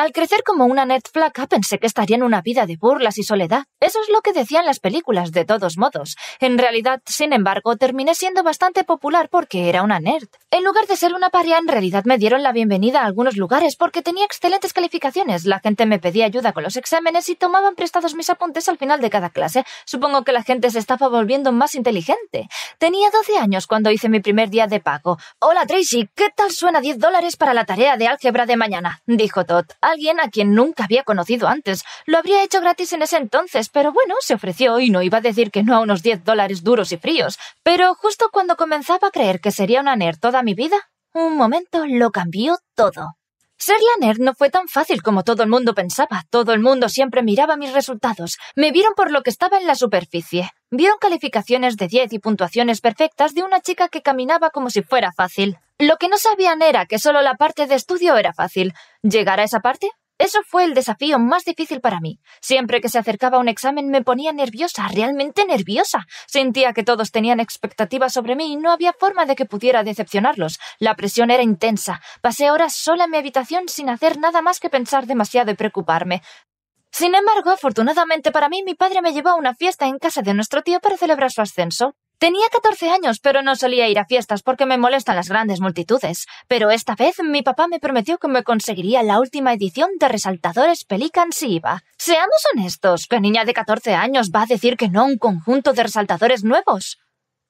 Al crecer como una nerd flaca pensé que estaría en una vida de burlas y soledad. Eso es lo que decían las películas, de todos modos. En realidad, sin embargo, terminé siendo bastante popular porque era una nerd. En lugar de ser una paria, en realidad me dieron la bienvenida a algunos lugares porque tenía excelentes calificaciones. La gente me pedía ayuda con los exámenes y tomaban prestados mis apuntes al final de cada clase. Supongo que la gente se estaba volviendo más inteligente. Tenía 12 años cuando hice mi primer día de pago. Hola Tracy, ¿qué tal suena 10 dólares para la tarea de álgebra de mañana? dijo Todd alguien a quien nunca había conocido antes. Lo habría hecho gratis en ese entonces, pero bueno, se ofreció y no iba a decir que no a unos 10 dólares duros y fríos. Pero justo cuando comenzaba a creer que sería una nerd toda mi vida, un momento lo cambió todo. Ser la nerd no fue tan fácil como todo el mundo pensaba. Todo el mundo siempre miraba mis resultados. Me vieron por lo que estaba en la superficie. Vieron calificaciones de 10 y puntuaciones perfectas de una chica que caminaba como si fuera fácil. Lo que no sabían era que solo la parte de estudio era fácil. Llegar a esa parte eso fue el desafío más difícil para mí. Siempre que se acercaba un examen me ponía nerviosa, realmente nerviosa. Sentía que todos tenían expectativas sobre mí y no había forma de que pudiera decepcionarlos. La presión era intensa. Pasé horas sola en mi habitación sin hacer nada más que pensar demasiado y preocuparme. Sin embargo, afortunadamente para mí, mi padre me llevó a una fiesta en casa de nuestro tío para celebrar su ascenso. Tenía 14 años, pero no solía ir a fiestas porque me molestan las grandes multitudes. Pero esta vez mi papá me prometió que me conseguiría la última edición de Resaltadores Pelican si iba. Seamos honestos, ¿qué niña de 14 años va a decir que no a un conjunto de resaltadores nuevos?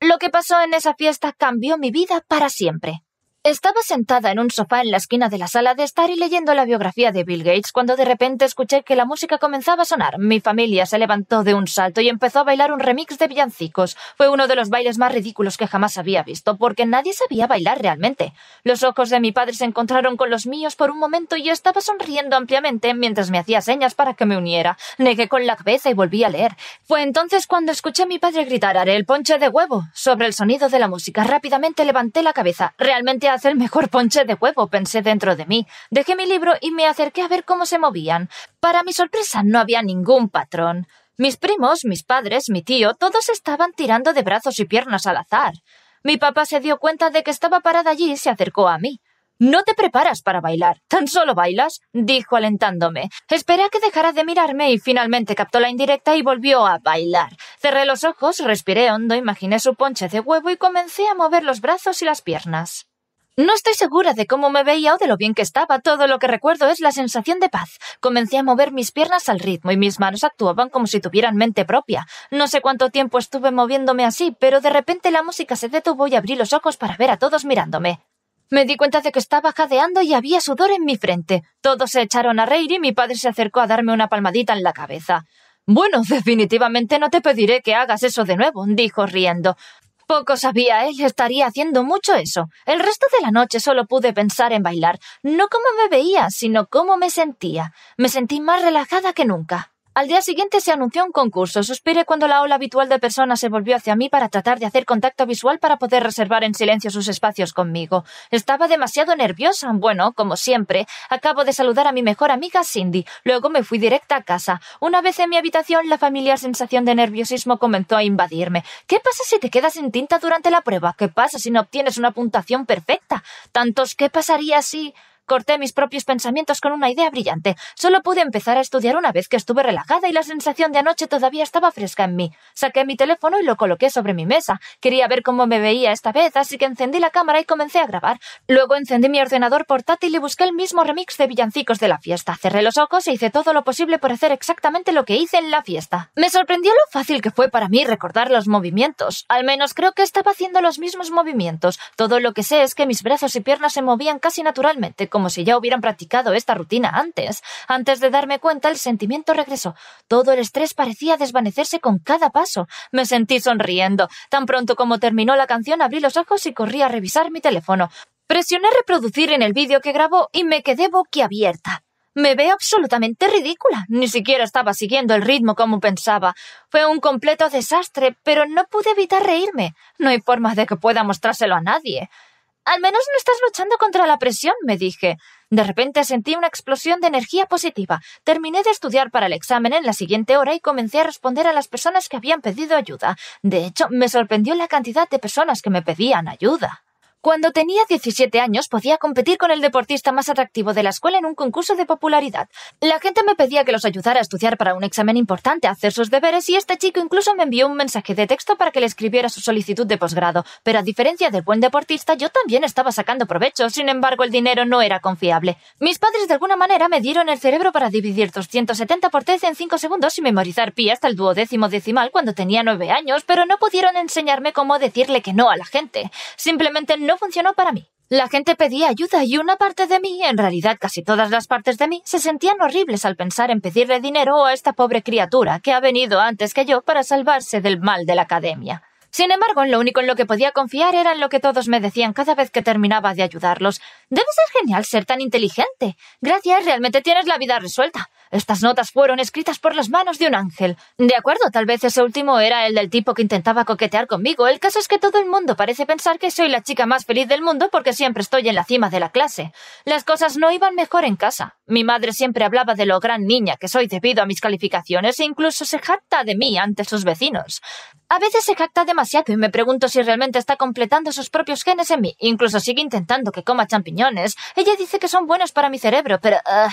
Lo que pasó en esa fiesta cambió mi vida para siempre. Estaba sentada en un sofá en la esquina de la sala de estar y leyendo la biografía de Bill Gates cuando de repente escuché que la música comenzaba a sonar. Mi familia se levantó de un salto y empezó a bailar un remix de villancicos. Fue uno de los bailes más ridículos que jamás había visto porque nadie sabía bailar realmente. Los ojos de mi padre se encontraron con los míos por un momento y estaba sonriendo ampliamente mientras me hacía señas para que me uniera. Negué con la cabeza y volví a leer. Fue entonces cuando escuché a mi padre gritar haré el ponche de huevo sobre el sonido de la música. Rápidamente levanté la cabeza. Realmente el mejor ponche de huevo, pensé dentro de mí. Dejé mi libro y me acerqué a ver cómo se movían. Para mi sorpresa no había ningún patrón. Mis primos, mis padres, mi tío, todos estaban tirando de brazos y piernas al azar. Mi papá se dio cuenta de que estaba parada allí y se acercó a mí. No te preparas para bailar, tan solo bailas, dijo alentándome. Esperé a que dejara de mirarme y finalmente captó la indirecta y volvió a bailar. Cerré los ojos, respiré hondo, imaginé su ponche de huevo y comencé a mover los brazos y las piernas. No estoy segura de cómo me veía o de lo bien que estaba. Todo lo que recuerdo es la sensación de paz. Comencé a mover mis piernas al ritmo y mis manos actuaban como si tuvieran mente propia. No sé cuánto tiempo estuve moviéndome así, pero de repente la música se detuvo y abrí los ojos para ver a todos mirándome. Me di cuenta de que estaba jadeando y había sudor en mi frente. Todos se echaron a reír y mi padre se acercó a darme una palmadita en la cabeza. Bueno, definitivamente no te pediré que hagas eso de nuevo, dijo riendo. Poco sabía él, ¿eh? estaría haciendo mucho eso. El resto de la noche solo pude pensar en bailar, no cómo me veía, sino cómo me sentía. Me sentí más relajada que nunca. Al día siguiente se anunció un concurso. Suspiré cuando la ola habitual de personas se volvió hacia mí para tratar de hacer contacto visual para poder reservar en silencio sus espacios conmigo. Estaba demasiado nerviosa. Bueno, como siempre, acabo de saludar a mi mejor amiga Cindy. Luego me fui directa a casa. Una vez en mi habitación, la familiar sensación de nerviosismo comenzó a invadirme. ¿Qué pasa si te quedas en tinta durante la prueba? ¿Qué pasa si no obtienes una puntuación perfecta? Tantos ¿qué pasaría si? Corté mis propios pensamientos con una idea brillante. Solo pude empezar a estudiar una vez que estuve relajada y la sensación de anoche todavía estaba fresca en mí. Saqué mi teléfono y lo coloqué sobre mi mesa. Quería ver cómo me veía esta vez, así que encendí la cámara y comencé a grabar. Luego encendí mi ordenador portátil y busqué el mismo remix de villancicos de la fiesta. Cerré los ojos e hice todo lo posible por hacer exactamente lo que hice en la fiesta. Me sorprendió lo fácil que fue para mí recordar los movimientos. Al menos creo que estaba haciendo los mismos movimientos. Todo lo que sé es que mis brazos y piernas se movían casi naturalmente, como si ya hubieran practicado esta rutina antes. Antes de darme cuenta, el sentimiento regresó. Todo el estrés parecía desvanecerse con cada paso. Me sentí sonriendo. Tan pronto como terminó la canción, abrí los ojos y corrí a revisar mi teléfono. Presioné reproducir en el vídeo que grabó y me quedé boquiabierta. Me veo absolutamente ridícula. Ni siquiera estaba siguiendo el ritmo como pensaba. Fue un completo desastre, pero no pude evitar reírme. No hay forma de que pueda mostrárselo a nadie. Al menos no estás luchando contra la presión, me dije. De repente sentí una explosión de energía positiva. Terminé de estudiar para el examen en la siguiente hora y comencé a responder a las personas que habían pedido ayuda. De hecho, me sorprendió la cantidad de personas que me pedían ayuda. Cuando tenía 17 años podía competir con el deportista más atractivo de la escuela en un concurso de popularidad. La gente me pedía que los ayudara a estudiar para un examen importante, a hacer sus deberes y este chico incluso me envió un mensaje de texto para que le escribiera su solicitud de posgrado. Pero a diferencia del buen deportista, yo también estaba sacando provecho, sin embargo el dinero no era confiable. Mis padres de alguna manera me dieron el cerebro para dividir 270 por 13 en 5 segundos y memorizar pi hasta el duodécimo decimal cuando tenía 9 años, pero no pudieron enseñarme cómo decirle que no a la gente. Simplemente no no funcionó para mí. La gente pedía ayuda y una parte de mí, en realidad casi todas las partes de mí, se sentían horribles al pensar en pedirle dinero a esta pobre criatura que ha venido antes que yo para salvarse del mal de la academia. Sin embargo, lo único en lo que podía confiar era en lo que todos me decían cada vez que terminaba de ayudarlos. «Debes ser genial ser tan inteligente. Gracias, realmente tienes la vida resuelta. Estas notas fueron escritas por las manos de un ángel. De acuerdo, tal vez ese último era el del tipo que intentaba coquetear conmigo. El caso es que todo el mundo parece pensar que soy la chica más feliz del mundo porque siempre estoy en la cima de la clase. Las cosas no iban mejor en casa. Mi madre siempre hablaba de lo gran niña que soy debido a mis calificaciones e incluso se jacta de mí ante sus vecinos. A veces se jacta demasiado y me pregunto si realmente está completando sus propios genes en mí. Incluso sigue intentando que coma champiñones. Ella dice que son buenos para mi cerebro, pero... Ah,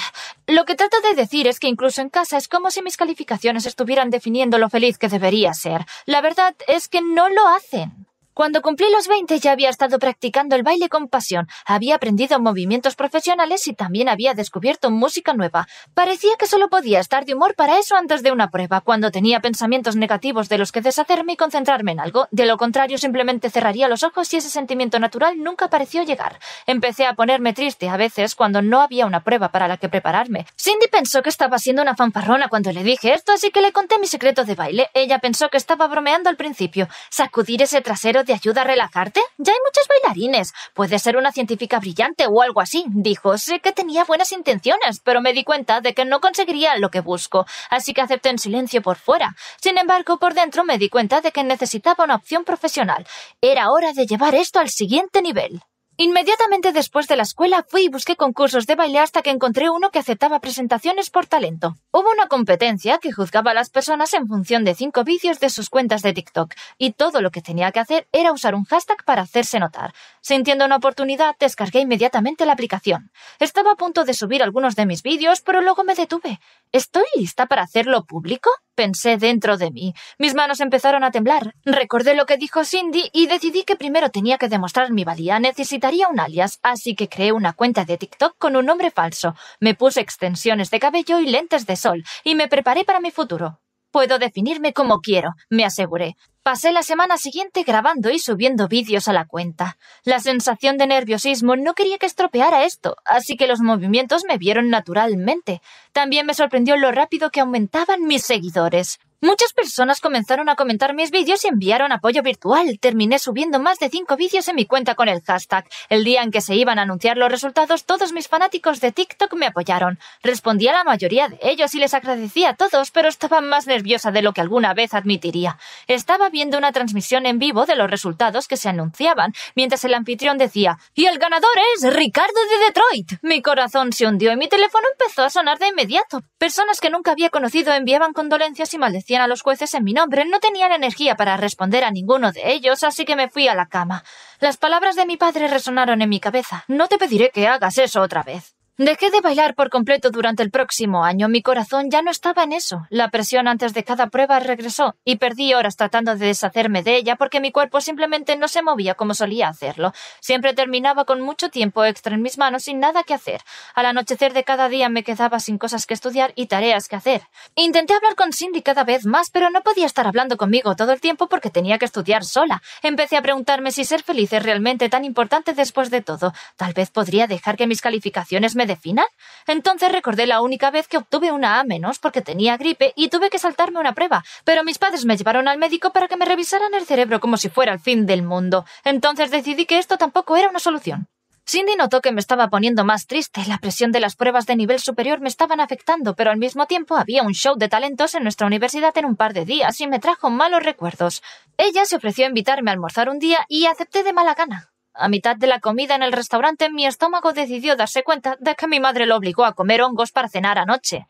lo que trato de decir es que incluso en casa es como si mis calificaciones estuvieran definiendo lo feliz que debería ser. La verdad es que no lo hacen. Cuando cumplí los 20 ya había estado practicando el baile con pasión, había aprendido movimientos profesionales y también había descubierto música nueva. Parecía que solo podía estar de humor para eso antes de una prueba, cuando tenía pensamientos negativos de los que deshacerme y concentrarme en algo. De lo contrario, simplemente cerraría los ojos y ese sentimiento natural nunca pareció llegar. Empecé a ponerme triste a veces cuando no había una prueba para la que prepararme. Cindy pensó que estaba siendo una fanfarrona cuando le dije esto, así que le conté mi secreto de baile. Ella pensó que estaba bromeando al principio. Sacudir ese trasero de ayuda a relajarte? Ya hay muchos bailarines. Puede ser una científica brillante o algo así. Dijo, sé que tenía buenas intenciones, pero me di cuenta de que no conseguiría lo que busco, así que acepté en silencio por fuera. Sin embargo, por dentro me di cuenta de que necesitaba una opción profesional. Era hora de llevar esto al siguiente nivel. Inmediatamente después de la escuela fui y busqué concursos de baile hasta que encontré uno que aceptaba presentaciones por talento. Hubo una competencia que juzgaba a las personas en función de cinco vicios de sus cuentas de TikTok, y todo lo que tenía que hacer era usar un hashtag para hacerse notar. Sintiendo una oportunidad, descargué inmediatamente la aplicación. Estaba a punto de subir algunos de mis vídeos, pero luego me detuve. ¿Estoy lista para hacerlo público? pensé dentro de mí. Mis manos empezaron a temblar. Recordé lo que dijo Cindy y decidí que primero tenía que demostrar mi valía. Necesitaría un alias, así que creé una cuenta de TikTok con un nombre falso. Me puse extensiones de cabello y lentes de sol, y me preparé para mi futuro. Puedo definirme como quiero, me aseguré. Pasé la semana siguiente grabando y subiendo vídeos a la cuenta. La sensación de nerviosismo no quería que estropeara esto, así que los movimientos me vieron naturalmente. También me sorprendió lo rápido que aumentaban mis seguidores. Muchas personas comenzaron a comentar mis vídeos y enviaron apoyo virtual. Terminé subiendo más de cinco vídeos en mi cuenta con el hashtag. El día en que se iban a anunciar los resultados, todos mis fanáticos de TikTok me apoyaron. Respondía a la mayoría de ellos y les agradecía a todos, pero estaba más nerviosa de lo que alguna vez admitiría. Estaba viendo una transmisión en vivo de los resultados que se anunciaban, mientras el anfitrión decía, y el ganador es Ricardo de Detroit. Mi corazón se hundió y mi teléfono empezó a sonar de inmediato. Personas que nunca había conocido enviaban condolencias y maldiciones decían a los jueces en mi nombre, no tenían energía para responder a ninguno de ellos, así que me fui a la cama. Las palabras de mi padre resonaron en mi cabeza. No te pediré que hagas eso otra vez. Dejé de bailar por completo durante el próximo año. Mi corazón ya no estaba en eso. La presión antes de cada prueba regresó y perdí horas tratando de deshacerme de ella porque mi cuerpo simplemente no se movía como solía hacerlo. Siempre terminaba con mucho tiempo extra en mis manos sin nada que hacer. Al anochecer de cada día me quedaba sin cosas que estudiar y tareas que hacer. Intenté hablar con Cindy cada vez más, pero no podía estar hablando conmigo todo el tiempo porque tenía que estudiar sola. Empecé a preguntarme si ser feliz es realmente tan importante después de todo. Tal vez podría dejar que mis calificaciones me de final. Entonces recordé la única vez que obtuve una A menos porque tenía gripe y tuve que saltarme una prueba, pero mis padres me llevaron al médico para que me revisaran el cerebro como si fuera el fin del mundo. Entonces decidí que esto tampoco era una solución. Cindy notó que me estaba poniendo más triste, la presión de las pruebas de nivel superior me estaban afectando, pero al mismo tiempo había un show de talentos en nuestra universidad en un par de días y me trajo malos recuerdos. Ella se ofreció a invitarme a almorzar un día y acepté de mala gana. A mitad de la comida en el restaurante, mi estómago decidió darse cuenta de que mi madre lo obligó a comer hongos para cenar anoche.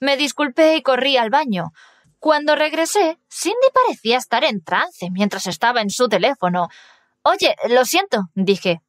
Me disculpé y corrí al baño. Cuando regresé, Cindy parecía estar en trance mientras estaba en su teléfono. Oye, lo siento, dije.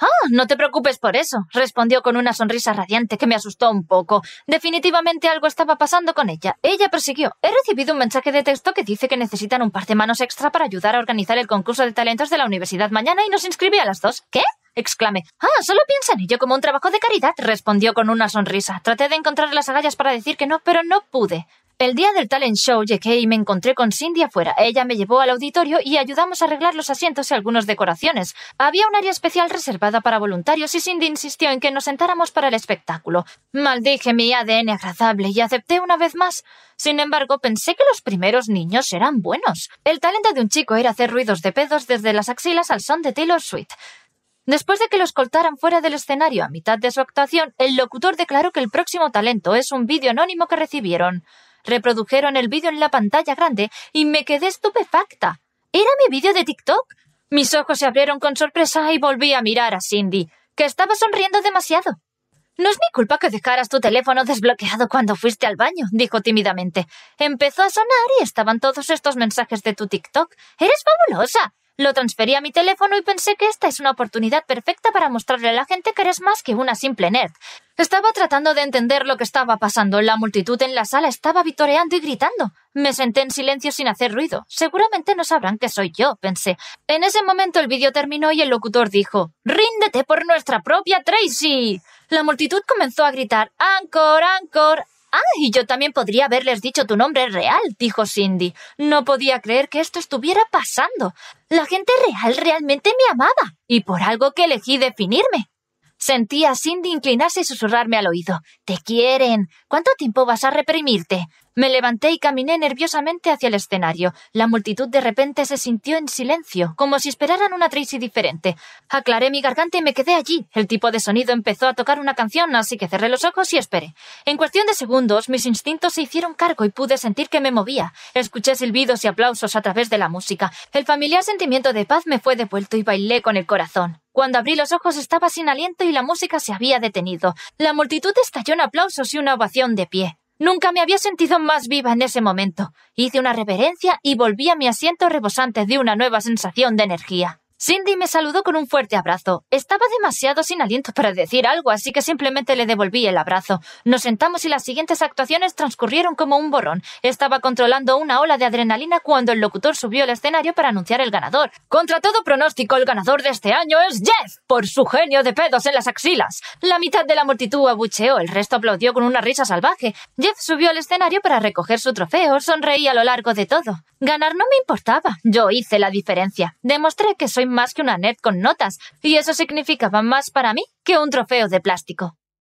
Ah, no te preocupes por eso, respondió con una sonrisa radiante que me asustó un poco. Definitivamente algo estaba pasando con ella. Ella prosiguió. He recibido un mensaje de texto que dice que necesitan un par de manos extra para ayudar a organizar el concurso de talentos de la universidad mañana y nos inscribí a las dos. ¿Qué? exclamé. Ah, solo piensa en ello como un trabajo de caridad, respondió con una sonrisa. Traté de encontrar las agallas para decir que no, pero no pude. El día del talent show llegué y me encontré con Cindy afuera. Ella me llevó al auditorio y ayudamos a arreglar los asientos y algunas decoraciones. Había un área especial reservada para voluntarios y Cindy insistió en que nos sentáramos para el espectáculo. Maldije mi ADN agradable y acepté una vez más. Sin embargo, pensé que los primeros niños eran buenos. El talento de un chico era hacer ruidos de pedos desde las axilas al son de Taylor Swift. Después de que lo escoltaran fuera del escenario a mitad de su actuación, el locutor declaró que el próximo talento es un vídeo anónimo que recibieron. Reprodujeron el vídeo en la pantalla grande y me quedé estupefacta. ¿Era mi vídeo de TikTok? Mis ojos se abrieron con sorpresa y volví a mirar a Cindy, que estaba sonriendo demasiado. No es mi culpa que dejaras tu teléfono desbloqueado cuando fuiste al baño, dijo tímidamente. Empezó a sonar y estaban todos estos mensajes de tu TikTok. ¡Eres fabulosa! Lo transferí a mi teléfono y pensé que esta es una oportunidad perfecta para mostrarle a la gente que eres más que una simple nerd. Estaba tratando de entender lo que estaba pasando. La multitud en la sala estaba vitoreando y gritando. Me senté en silencio sin hacer ruido. Seguramente no sabrán que soy yo, pensé. En ese momento el vídeo terminó y el locutor dijo Ríndete por nuestra propia Tracy. La multitud comenzó a gritar "Ancor, ancor". Ah, y yo también podría haberles dicho tu nombre real, dijo Cindy. No podía creer que esto estuviera pasando. La gente real realmente me amaba, y por algo que elegí definirme. Sentí a Cindy inclinarse y susurrarme al oído. Te quieren. ¿Cuánto tiempo vas a reprimirte? Me levanté y caminé nerviosamente hacia el escenario. La multitud de repente se sintió en silencio, como si esperaran una Tracy diferente. Aclaré mi garganta y me quedé allí. El tipo de sonido empezó a tocar una canción, así que cerré los ojos y esperé. En cuestión de segundos, mis instintos se hicieron cargo y pude sentir que me movía. Escuché silbidos y aplausos a través de la música. El familiar sentimiento de paz me fue devuelto y bailé con el corazón. Cuando abrí los ojos estaba sin aliento y la música se había detenido. La multitud estalló en aplausos y una ovación de pie. Nunca me había sentido más viva en ese momento. Hice una reverencia y volví a mi asiento rebosante de una nueva sensación de energía. Cindy me saludó con un fuerte abrazo. Estaba demasiado sin aliento para decir algo, así que simplemente le devolví el abrazo. Nos sentamos y las siguientes actuaciones transcurrieron como un borrón. Estaba controlando una ola de adrenalina cuando el locutor subió al escenario para anunciar el ganador. Contra todo pronóstico, el ganador de este año es Jeff, por su genio de pedos en las axilas. La mitad de la multitud abucheó, el resto aplaudió con una risa salvaje. Jeff subió al escenario para recoger su trofeo, sonreí a lo largo de todo. Ganar no me importaba, yo hice la diferencia. Demostré que soy más que una net con notas, y eso significaba más para mí que un trofeo de plástico.